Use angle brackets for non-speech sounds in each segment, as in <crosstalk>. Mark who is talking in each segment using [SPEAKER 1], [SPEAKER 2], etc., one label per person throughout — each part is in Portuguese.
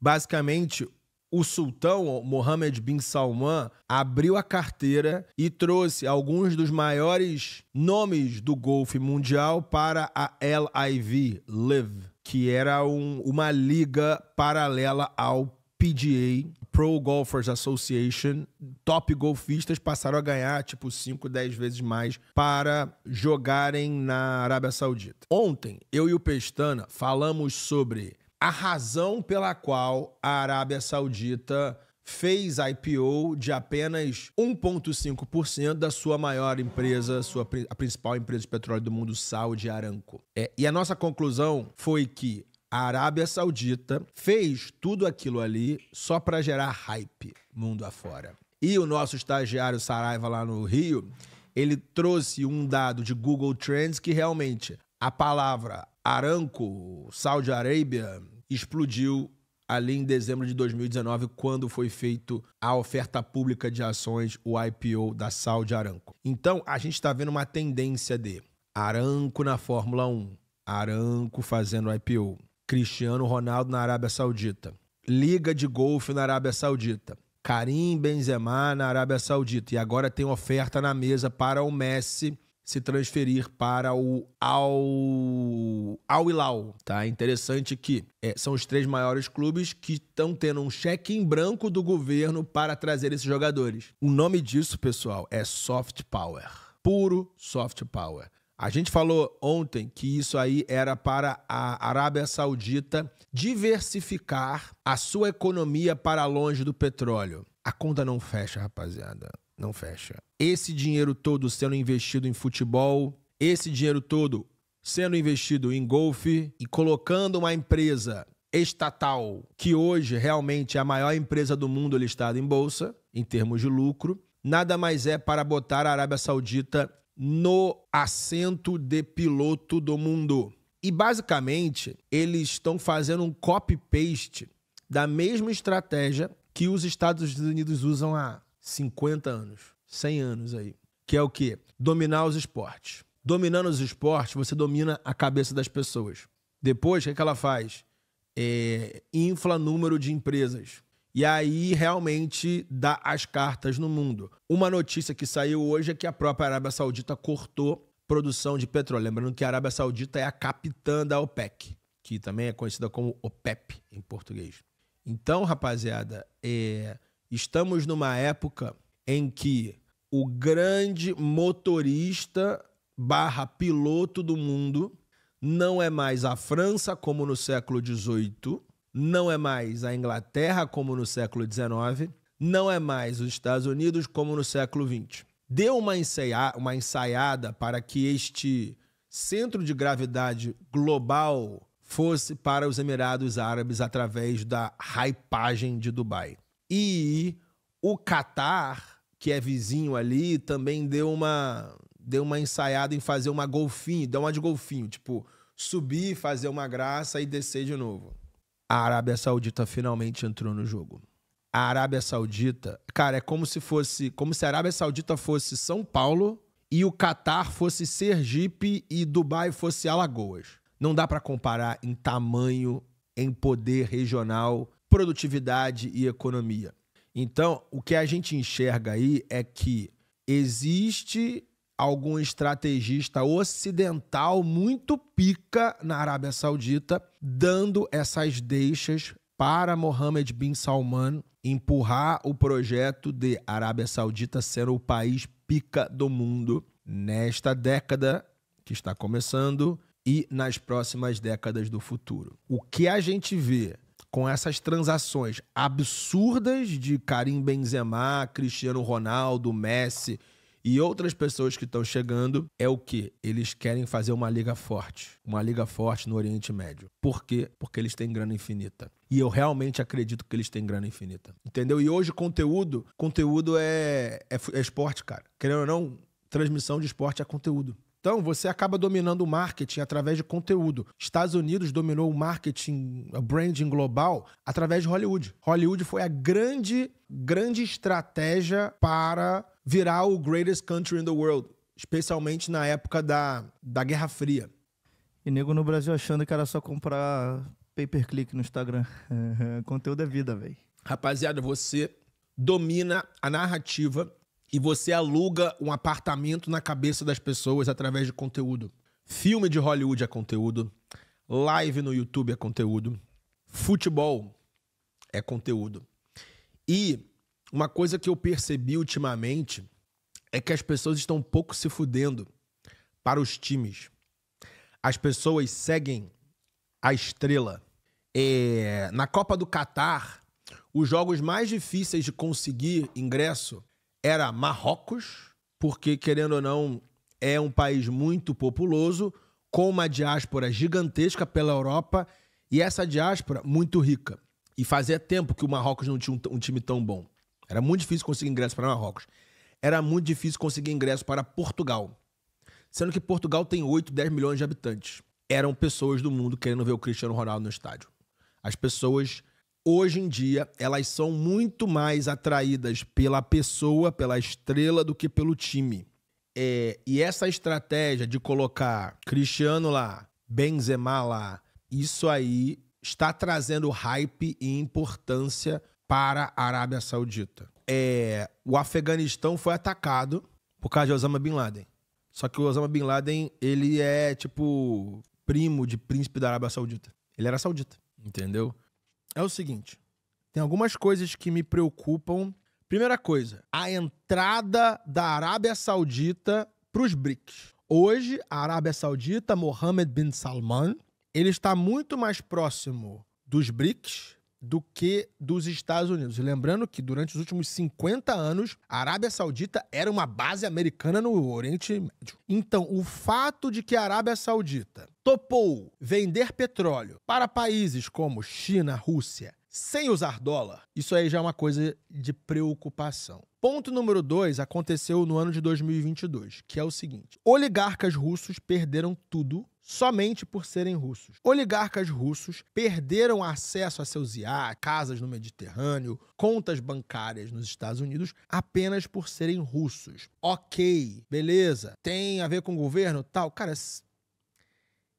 [SPEAKER 1] Basicamente, o sultão Mohammed bin Salman abriu a carteira e trouxe alguns dos maiores nomes do golfe mundial para a LIV, Live, que era um, uma liga paralela ao PGA, Pro Golfers Association, top golfistas passaram a ganhar tipo 5, 10 vezes mais para jogarem na Arábia Saudita. Ontem, eu e o Pestana falamos sobre a razão pela qual a Arábia Saudita fez IPO de apenas 1,5% da sua maior empresa, sua, a principal empresa de petróleo do mundo, Saudi Aramco. É, e a nossa conclusão foi que a Arábia Saudita fez tudo aquilo ali só para gerar hype mundo afora. E o nosso estagiário Saraiva lá no Rio, ele trouxe um dado de Google Trends que realmente a palavra Aramco, Saudi Arábia, explodiu ali em dezembro de 2019, quando foi feito a oferta pública de ações, o IPO da Saudi Aramco. Então, a gente está vendo uma tendência de Aramco na Fórmula 1, Aramco fazendo IPO, Cristiano Ronaldo na Arábia Saudita, Liga de Golfe na Arábia Saudita, Karim Benzema na Arábia Saudita. E agora tem oferta na mesa para o Messi se transferir para o Al, Al Hilal, tá? Interessante que é, são os três maiores clubes que estão tendo um cheque em branco do governo para trazer esses jogadores. O nome disso, pessoal, é soft power. Puro soft power. A gente falou ontem que isso aí era para a Arábia Saudita diversificar a sua economia para longe do petróleo. A conta não fecha, rapaziada não fecha. Esse dinheiro todo sendo investido em futebol, esse dinheiro todo sendo investido em golfe e colocando uma empresa estatal, que hoje realmente é a maior empresa do mundo listada em bolsa, em termos de lucro, nada mais é para botar a Arábia Saudita no assento de piloto do mundo. E basicamente, eles estão fazendo um copy-paste da mesma estratégia que os Estados Unidos usam há 50 anos, 100 anos aí, que é o quê? Dominar os esportes. Dominando os esportes, você domina a cabeça das pessoas. Depois, o que, é que ela faz? É, infla número de empresas. E aí realmente dá as cartas no mundo. Uma notícia que saiu hoje é que a própria Arábia Saudita cortou produção de petróleo. Lembrando que a Arábia Saudita é a capitã da OPEC, que também é conhecida como OPEP em português. Então, rapaziada, é, Estamos numa época em que o grande motorista barra piloto do mundo não é mais a França como no século XVIII, não é mais a Inglaterra como no século XIX, não é mais os Estados Unidos como no século XX. Deu uma, ensaia uma ensaiada para que este centro de gravidade global fosse para os Emirados Árabes através da hypagem de Dubai. E o Catar, que é vizinho ali, também deu uma deu uma ensaiada em fazer uma golfinho, deu uma de golfinho, tipo, subir, fazer uma graça e descer de novo. A Arábia Saudita finalmente entrou no jogo. A Arábia Saudita, cara, é como se fosse, como se a Arábia Saudita fosse São Paulo e o Catar fosse Sergipe e Dubai fosse Alagoas. Não dá para comparar em tamanho, em poder regional, produtividade e economia. Então, o que a gente enxerga aí é que existe algum estrategista ocidental muito pica na Arábia Saudita, dando essas deixas para Mohammed bin Salman empurrar o projeto de Arábia Saudita ser o país pica do mundo nesta década que está começando e nas próximas décadas do futuro. O que a gente vê com essas transações absurdas de Karim Benzema, Cristiano Ronaldo, Messi e outras pessoas que estão chegando, é o que? Eles querem fazer uma liga forte. Uma liga forte no Oriente Médio. Por quê? Porque eles têm grana infinita. E eu realmente acredito que eles têm grana infinita. Entendeu? E hoje conteúdo, conteúdo é, é, é esporte, cara. Querendo ou não, transmissão de esporte é conteúdo. Então, você acaba dominando o marketing através de conteúdo. Estados Unidos dominou o marketing, o branding global, através de Hollywood. Hollywood foi a grande, grande estratégia para virar o greatest country in the world, especialmente na época da, da Guerra Fria. E nego no Brasil achando que era só comprar pay-per-click no Instagram. <laughs> Conteúdo é vida, velho. Rapaziada, você domina a narrativa e você aluga um apartamento na cabeça das pessoas através de conteúdo. Filme de Hollywood é conteúdo, live no YouTube é conteúdo, futebol é conteúdo. E uma coisa que eu percebi ultimamente é que as pessoas estão um pouco se fudendo para os times. As pessoas seguem a estrela. É, na Copa do Catar, os jogos mais difíceis de conseguir ingresso era Marrocos, porque, querendo ou não, é um país muito populoso, com uma diáspora gigantesca pela Europa e essa diáspora muito rica. E fazia tempo que o Marrocos não tinha um, time tão bom. Era muito difícil conseguir ingresso para Marrocos. Era muito difícil conseguir ingresso para Portugal. Sendo que Portugal tem 8, 10 milhões de habitantes. Eram pessoas do mundo querendo ver o Cristiano Ronaldo no estádio. As pessoas hoje em dia elas são muito mais atraídas pela pessoa, pela estrela, do que pelo time. É, e essa estratégia de colocar Cristiano lá, Benzema lá, isso aí está trazendo hype e importância para a Arábia Saudita. É, o Afeganistão foi atacado por causa de Osama Bin Laden. Só que o Osama Bin Laden, ele é tipo primo de príncipe da Arábia Saudita. Ele era saudita, entendeu? é o seguinte: tem algumas coisas que me preocupam. Primeira coisa, a entrada da Arábia Saudita para os BRICS. Hoje, a Arábia Saudita, Mohammed bin Salman, ele está muito mais próximo dos BRICS do que dos Estados Unidos. Lembrando que durante os últimos 50 anos, a Arábia Saudita era uma base americana no Oriente Médio. Então, o fato de que a Arábia Saudita topou vender petróleo para países como China, Rússia, sem usar dólar. Isso aí já é uma coisa de preocupação. Ponto número dois aconteceu no ano de 2022, que é o seguinte: oligarcas russos perderam tudo somente por serem russos. Oligarcas russos perderam acesso a seus IA, casas no Mediterrâneo, contas bancárias nos Estados Unidos apenas por serem russos. OK, beleza. Tem a ver com o governo, tal. Cara,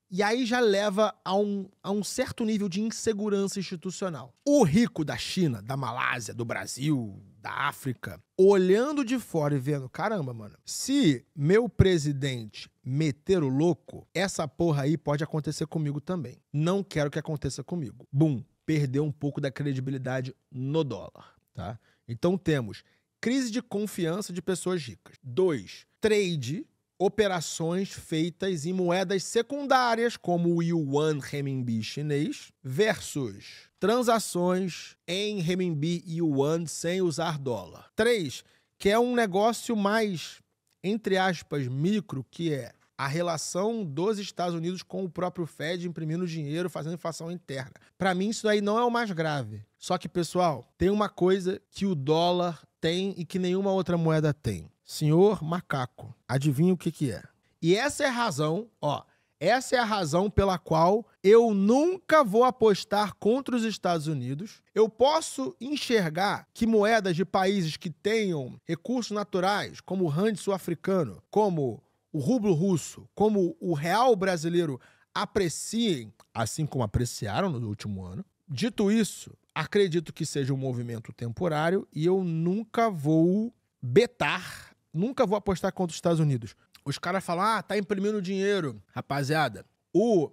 [SPEAKER 1] e aí já leva a um, a um certo nível de insegurança institucional. O rico da China, da Malásia, do Brasil, da África, olhando de fora e vendo: caramba, mano, se meu presidente meter o louco, essa porra aí pode acontecer comigo também. Não quero que aconteça comigo. Bum, perdeu um pouco da credibilidade no dólar, tá? Então temos crise de confiança de pessoas ricas. Dois, trade operações feitas em moedas secundárias, como o yuan renminbi chinês, versus transações em renminbi e yuan sem usar dólar. 3. Que é um negócio mais, entre aspas, micro, que é a relação dos Estados Unidos com o próprio Fed imprimindo dinheiro, fazendo inflação interna. Para mim, isso aí não é o mais grave. Só que, pessoal, tem uma coisa que o dólar tem e que nenhuma outra moeda tem Senhor macaco, adivinha o que, que é. E essa é a razão, ó, essa é a razão pela qual eu nunca vou apostar contra os Estados Unidos. Eu posso enxergar que moedas de países que tenham recursos naturais, como o rand sul-africano, como o rublo russo, como o real brasileiro, apreciem, assim como apreciaram no último ano. Dito isso, acredito que seja um movimento temporário e eu nunca vou betar nunca vou apostar contra os Estados Unidos. Os caras falam, ah, tá imprimindo dinheiro. Rapaziada, o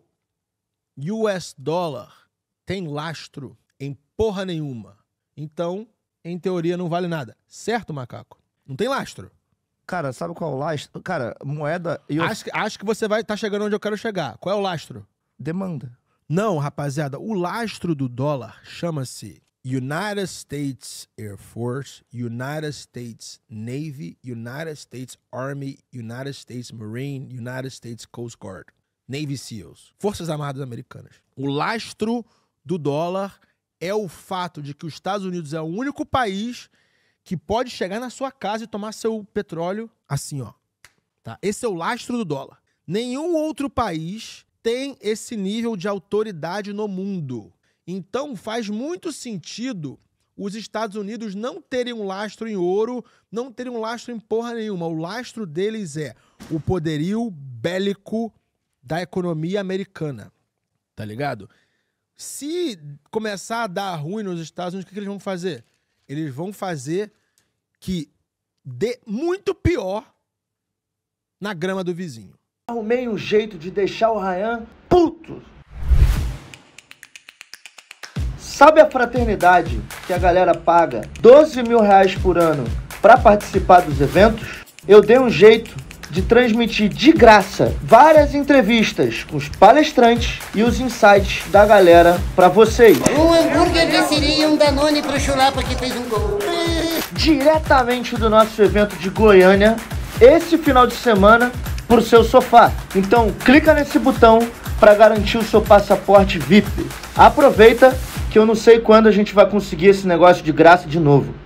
[SPEAKER 1] US dólar tem lastro em porra nenhuma. Então, em teoria, não vale nada. Certo, macaco? Não tem lastro. Cara, sabe qual é o lastro? Cara, moeda. Acho, acho que você vai tá chegando onde eu quero chegar. Qual é o lastro? Demanda. Não, rapaziada, o lastro do dólar chama-se United States Air Force, United States Navy, United States Army, United States Marine, United States Coast Guard, Navy SEALs, Forças Armadas Americanas. O lastro do dólar é o fato de que os Estados Unidos é o único país que pode chegar na sua casa e tomar seu petróleo assim, ó. Tá? Esse é o lastro do dólar. Nenhum outro país tem esse nível de autoridade no mundo. Então faz muito sentido os Estados Unidos não terem um lastro em ouro, não terem um lastro em porra nenhuma. O lastro deles é o poderio bélico da economia americana. Tá ligado? Se começar a dar ruim nos Estados Unidos, o que, eles vão fazer? Eles vão fazer que dê muito pior na grama do vizinho. Arrumei um jeito de deixar o Ryan puto. Sabe a fraternidade que a galera paga 12 mil reais por ano para participar dos eventos? Eu dei um jeito de transmitir de graça várias entrevistas com os palestrantes e os insights da galera para vocês. Um hambúrguer e um Danone pro Chulapa que fez um gol. Diretamente do nosso evento de Goiânia, esse final de semana, pro seu sofá. Então clica nesse botão para garantir o seu passaporte VIP. Aproveita que eu não sei quando a gente vai conseguir esse negócio de graça de novo.